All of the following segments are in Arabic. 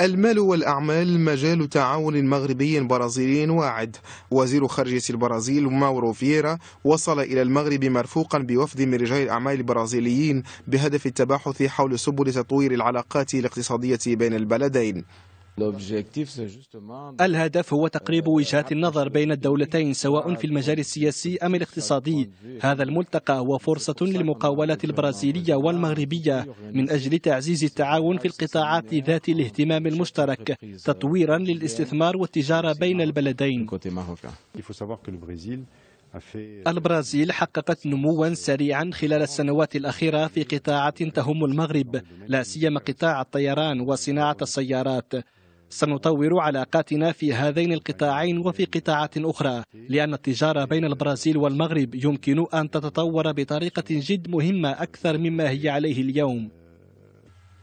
المال والأعمال مجال تعاون مغربي برازيلي واعد وزير خارجية البرازيل ماورو فييرا وصل إلى المغرب مرفوقا بوفد من رجال الأعمال البرازيليين بهدف التباحث حول سبل تطوير العلاقات الاقتصادية بين البلدين الهدف هو تقريب euh, وجهات النظر بين الدولتين سواء في المجال السياسي أم الاقتصادي هذا الملتقى هو فرصة للمقاولة البرازيلية والمغربية من أجل تعزيز التعاون في القطاعات ذات الاهتمام المشترك تطويرا للاستثمار والتجارة بين البلدين البرازيل حققت نموا سريعا خلال السنوات الأخيرة في قطاعات تهم المغرب لا سيما قطاع الطيران وصناعة السيارات سنطور علاقاتنا في هذين القطاعين وفي قطاعات أخرى لأن التجارة بين البرازيل والمغرب يمكن أن تتطور بطريقة جد مهمة أكثر مما هي عليه اليوم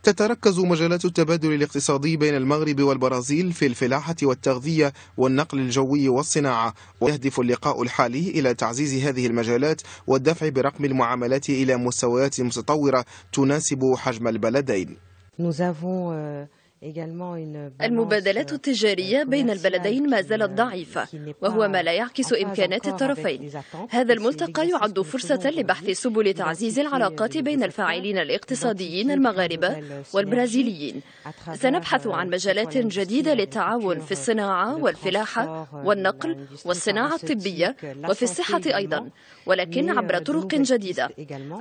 تتركز مجالات التبادل الاقتصادي بين المغرب والبرازيل في الفلاحة والتغذية والنقل الجوي والصناعة ويهدف اللقاء الحالي إلى تعزيز هذه المجالات والدفع برقم المعاملات إلى مستويات متطورة تناسب حجم البلدين euh, المبادلات euh, التجارية بين البلدين ما زالت euh, ضعيفة وهو ما لا يعكس إمكانات الطرفين هذا الملتقى يعد فرصة لبحث سبل تعزيز العلاقات بين الفاعلين الاقتصاديين المغاربة والبرازيليين سنبحث euh, عن مجالات جديدة للتعاون في الصناعة والفلاحة والنقل والصناعة الطبية وفي الصحة أيضا ولكن عبر طرق جديدة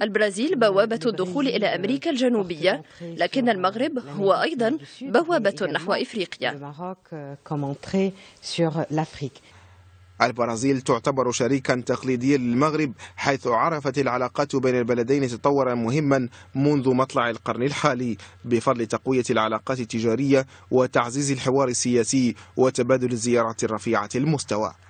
البرازيل بوابة الدخول إلى أمريكا الجنوبية لكن المغرب هو أيضا بوابة نحو إفريقيا euh, البرازيل تعتبر شريكا تقليديا للمغرب حيث عرفت العلاقات بين البلدين تطورا مهما منذ مطلع القرن الحالي بفضل تقوية العلاقات التجارية وتعزيز الحوار السياسي وتبادل الزيارات الرفيعة المستوى